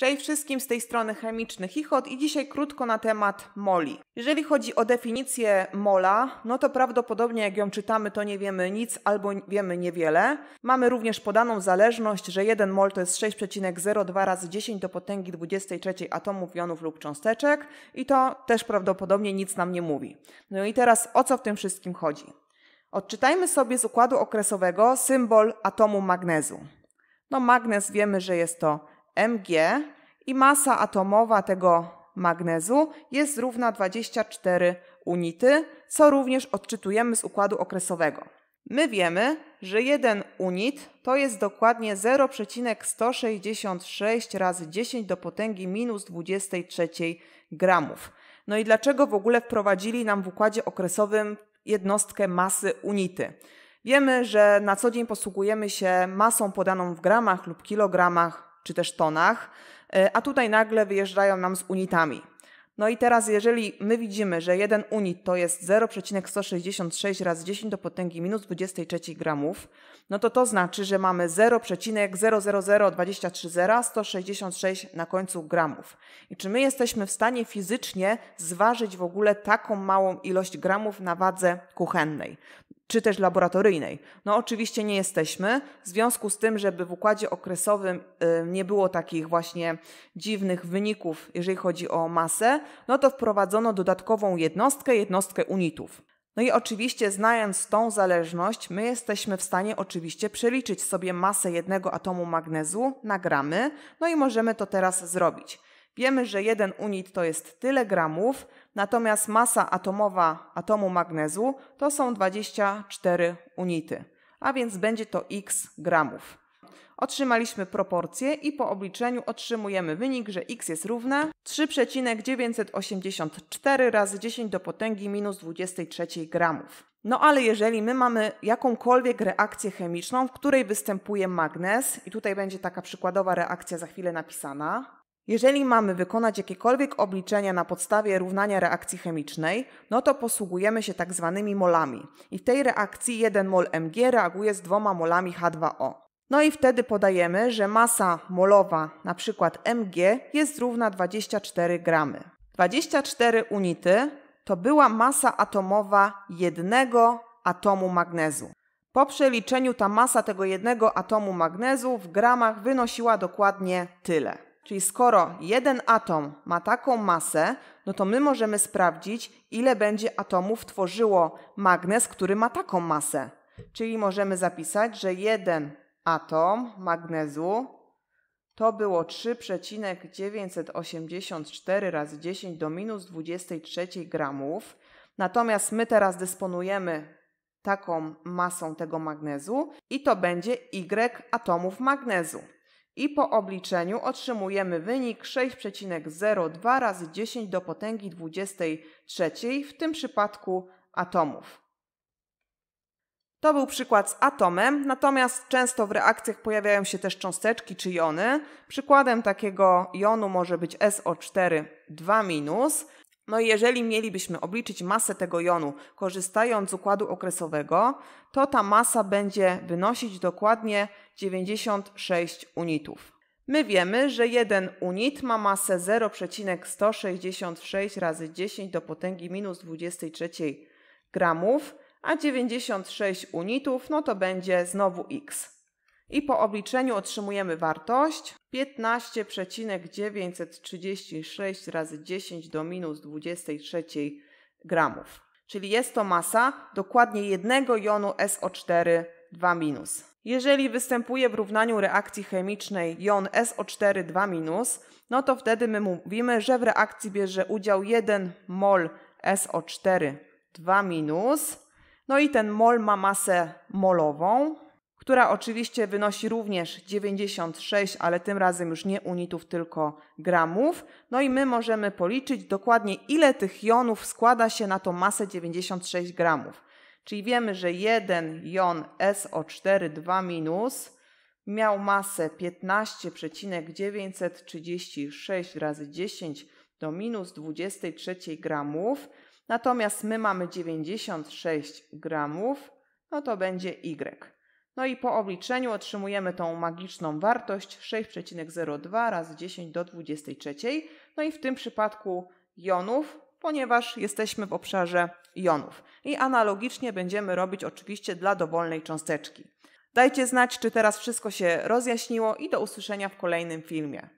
Cześć wszystkim z tej strony chemiczny Chichot i dzisiaj krótko na temat moli. Jeżeli chodzi o definicję mola, no to prawdopodobnie jak ją czytamy, to nie wiemy nic albo wiemy niewiele. Mamy również podaną zależność, że 1 mol to jest 6,02 razy 10 do potęgi 23 atomów jonów lub cząsteczek i to też prawdopodobnie nic nam nie mówi. No i teraz o co w tym wszystkim chodzi? Odczytajmy sobie z układu okresowego symbol atomu magnezu. No magnez wiemy, że jest to Mg i masa atomowa tego magnezu jest równa 24 unity, co również odczytujemy z układu okresowego. My wiemy, że 1 unit to jest dokładnie 0,166 razy 10 do potęgi minus 23 gramów. No i dlaczego w ogóle wprowadzili nam w układzie okresowym jednostkę masy unity? Wiemy, że na co dzień posługujemy się masą podaną w gramach lub kilogramach czy też tonach, e, a tutaj nagle wyjeżdżają nam z unitami. No i teraz, jeżeli my widzimy, że jeden unit to jest 0,166 razy 10 do potęgi minus 23 gramów, no to to znaczy, że mamy 0,000230 166 na końcu gramów. I czy my jesteśmy w stanie fizycznie zważyć w ogóle taką małą ilość gramów na wadze kuchennej? czy też laboratoryjnej. No oczywiście nie jesteśmy, w związku z tym, żeby w układzie okresowym y, nie było takich właśnie dziwnych wyników, jeżeli chodzi o masę, no to wprowadzono dodatkową jednostkę, jednostkę unitów. No i oczywiście znając tą zależność, my jesteśmy w stanie oczywiście przeliczyć sobie masę jednego atomu magnezu na gramy, no i możemy to teraz zrobić. Wiemy, że jeden unit to jest tyle gramów, natomiast masa atomowa atomu magnezu to są 24 unity, a więc będzie to x gramów. Otrzymaliśmy proporcje i po obliczeniu otrzymujemy wynik, że x jest równe 3,984 razy 10 do potęgi minus 23 gramów. No ale jeżeli my mamy jakąkolwiek reakcję chemiczną, w której występuje magnez, i tutaj będzie taka przykładowa reakcja za chwilę napisana, jeżeli mamy wykonać jakiekolwiek obliczenia na podstawie równania reakcji chemicznej, no to posługujemy się tak zwanymi molami. I w tej reakcji 1 mol Mg reaguje z 2 molami H2O. No i wtedy podajemy, że masa molowa, na przykład Mg, jest równa 24 gramy. 24 unity to była masa atomowa jednego atomu magnezu. Po przeliczeniu ta masa tego jednego atomu magnezu w gramach wynosiła dokładnie tyle. Czyli skoro jeden atom ma taką masę, no to my możemy sprawdzić, ile będzie atomów tworzyło magnes, który ma taką masę. Czyli możemy zapisać, że jeden atom magnezu to było 3,984 razy 10 do minus 23 gramów. Natomiast my teraz dysponujemy taką masą tego magnezu i to będzie Y atomów magnezu i po obliczeniu otrzymujemy wynik 6,02 razy 10 do potęgi 23, w tym przypadku atomów. To był przykład z atomem, natomiast często w reakcjach pojawiają się też cząsteczki czy jony. Przykładem takiego jonu może być SO4 2-, no i jeżeli mielibyśmy obliczyć masę tego jonu korzystając z układu okresowego, to ta masa będzie wynosić dokładnie 96 unitów. My wiemy, że jeden unit ma masę 0,166 razy 10 do potęgi minus 23 gramów, a 96 unitów no to będzie znowu x i po obliczeniu otrzymujemy wartość 15,936 razy 10 do minus 23 gramów. Czyli jest to masa dokładnie jednego jonu SO4 2 minus. Jeżeli występuje w równaniu reakcji chemicznej jon SO4 2 minus, no to wtedy my mówimy, że w reakcji bierze udział 1 mol SO4 2 minus. No i ten mol ma masę molową, która oczywiście wynosi również 96, ale tym razem już nie unitów, tylko gramów. No i my możemy policzyć dokładnie, ile tych jonów składa się na tą masę 96 gramów. Czyli wiemy, że jeden jon SO4 minus miał masę 15,936 razy 10 do minus 23 gramów. Natomiast my mamy 96 gramów, no to będzie Y. No i po obliczeniu otrzymujemy tą magiczną wartość 6,02 razy 10 do 23. No i w tym przypadku jonów, ponieważ jesteśmy w obszarze jonów. I analogicznie będziemy robić oczywiście dla dowolnej cząsteczki. Dajcie znać, czy teraz wszystko się rozjaśniło i do usłyszenia w kolejnym filmie.